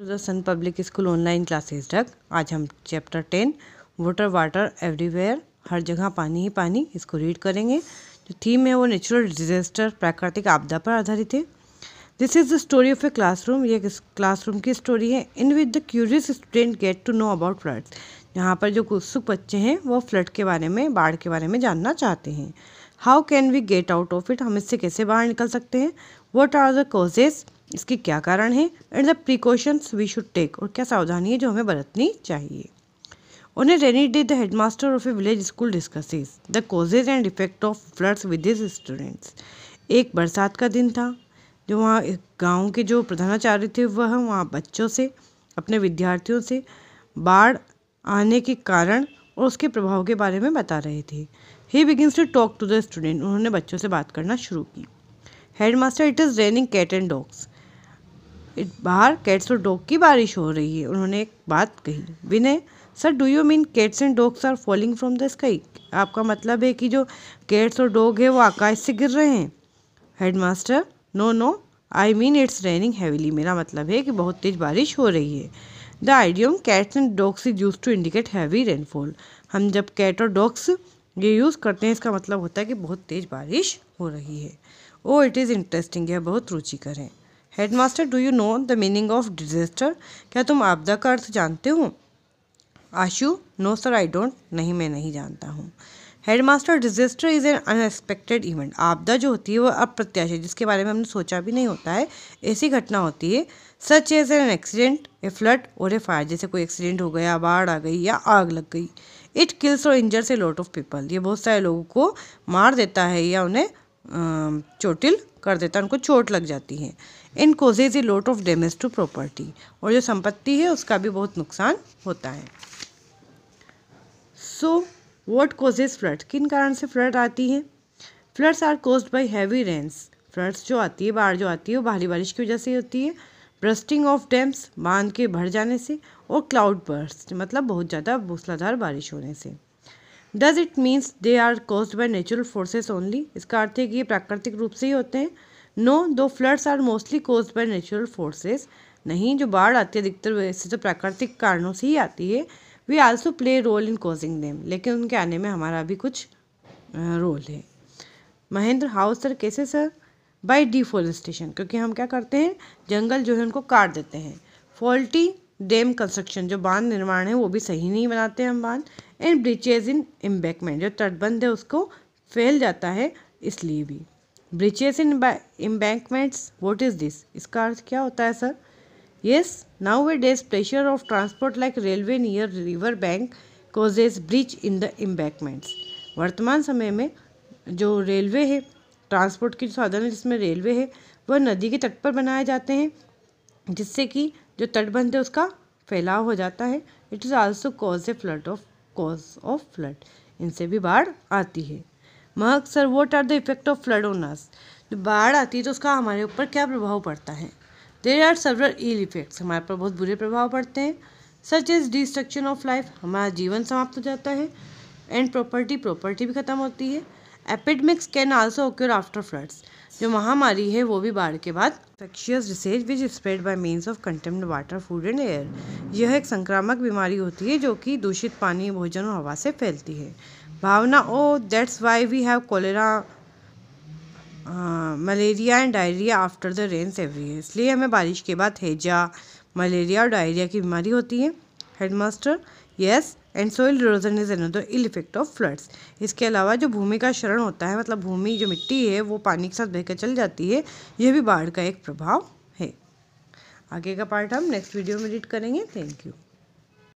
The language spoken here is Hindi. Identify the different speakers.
Speaker 1: to the Sun Public School online classes डक आज हम chapter ten water water everywhere हर जगह पानी ही पानी इसको रीड करेंगे जो थीम है वो नेचुरल डिजास्टर प्राकृतिक आपदा पर आधारित है this is the story of a classroom ये क्लासरूम की स्टोरी है in with the curious student get to know about floods यहाँ पर जो उत्सुक बच्चे हैं वो फ्लड के बारे में बाढ़ के बारे में जानना चाहते हैं how can we get out of it हम इससे कैसे बाहर निकल सकते हैं वट आर द कॉजेज़ इसके क्या कारण हैं and the precautions we should take और क्या सावधानी है जो हमें बरतनी चाहिए उन्हें rainy day the head master of a village school discusses the causes and effect of floods with students एक बरसात का दिन था जो वहाँ गाँव के जो प्रधानाचार्य थे वह वहाँ बच्चों से अपने विद्यार्थियों से बाढ़ आने के कारण और उसके प्रभाव के बारे में बता रहे थे he begins to talk to the student उन्होंने बच्चों से बात करना शुरू की head master it is raining cat and dogs बाहर कैट्स और डॉग की बारिश हो रही है उन्होंने एक बात कही Vinay sir do you mean cats and dogs are falling from the sky आपका मतलब है कि जो कैट्स और डॉग है वो आकाश से गिर रहे हैं headmaster no no I mean it's raining heavily मेरा मतलब है कि बहुत तेज़ बारिश हो रही है the idiom cats and dogs is use to indicate heavy rainfall हम जब कैट और डॉग्स ये यूज़ करते हैं इसका मतलब होता है कि बहुत तेज़ बारिश हो रही है ओ इट इज़ इंटरेस्टिंग है बहुत रुचिकर है headmaster do you know the meaning of disaster क्या तुम आपदा का अर्थ जानते हो Ashu no sir I don't नहीं मैं नहीं जानता हूँ headmaster disaster is an unexpected event आपदा जो होती है वह अप्रत्याशित जिसके बारे में हमने सोचा भी नहीं होता है ऐसी घटना होती है such as an accident a flood और ए फायर जैसे कोई एक्सीडेंट हो गया बाढ़ आ गई या आग लग गई इट किल्स और injures a lot of people ये बहुत सारे लोगों को मार देता है या उन्हें चोटिल कर देता है उनको चोट लग जाती है in causes a lot of damage to property और जो संपत्ति है उसका भी बहुत नुकसान होता है सो वॉट कोजेज फ्लड किन कारण से फ्लड आती है floods are caused by heavy rains floods जो आती है बाढ़ जो आती है वो भारी बारिश की वजह से होती है ब्रस्टिंग ऑफ डैम्स बांध के भर जाने से और क्लाउड बर्स्ट मतलब बहुत ज़्यादा मूसलाधार बारिश होने से does it means they are caused by natural forces only इसका अर्थ है कि ये प्राकृतिक रूप से ही होते हैं no though floods are mostly caused by natural forces नहीं जो बाढ़ आती है अधिकतर वैसे तो प्राकृतिक कारणों से ही आती है we also play role in causing them लेकिन उनके आने में हमारा भी कुछ रोल है महेंद्र हाउस सर कैसे सर बाई डिफोरेस्टेशन क्योंकि हम क्या करते हैं जंगल जो है उनको काट देते हैं फॉल्टी डैम कंस्ट्रक्शन जो बांध निर्माण है वो भी सही नहीं बनाते हम बांध एंड ब्रिचेज इन एम्बैकमेंट जो तटबंध है उसको फैल जाता है इसलिए भी breaches in embankments what is this इसका अर्थ क्या होता है sir yes nowadays pressure of transport like railway near river bank causes breaches in the embankments वर्तमान समय में जो रेलवे है ट्रांसपोर्ट के जो साधन है जिसमें रेलवे है वह नदी के तट पर बनाए जाते हैं जिससे कि जो तटबंध है उसका फैलाव हो जाता है it is also cause a flood of cause of flood इनसे भी बाढ़ आती है Mahak sir what are the effect of flood on us जब बाढ़ आती है तो उसका हमारे ऊपर क्या प्रभाव पड़ता है there are several ill effects हमारे ऊपर बहुत बुरे प्रभाव पड़ते हैं such is destruction of life हमारा जीवन समाप्त हो जाता है एंड प्रॉपर्टी प्रॉपर्टी भी खत्म होती है epidemics can also occur after floods जो महामारी है वो भी बाढ़ के बाद infectious diseases which spread by means of contaminated water food and air यह एक संक्रामक बीमारी होती है जो कि दूषित पानी भोजन और हवा से फैलती है Bhavna oh that's why we have cholera malaria and diarrhoea after the rains every इसलिए हमें बारिश के बाद हेजा मलेरिया और डायरिया की बीमारी होती है headmaster yes and soil erosion is another ill effect of floods इसके अलावा जो भूमि का क्षरण होता है मतलब भूमि जो मिट्टी है वो पानी के साथ बहकर चल जाती है यह भी बाढ़ का एक प्रभाव है आगे का पार्ट हम नेक्स्ट वीडियो में रीड करेंगे थैंक यू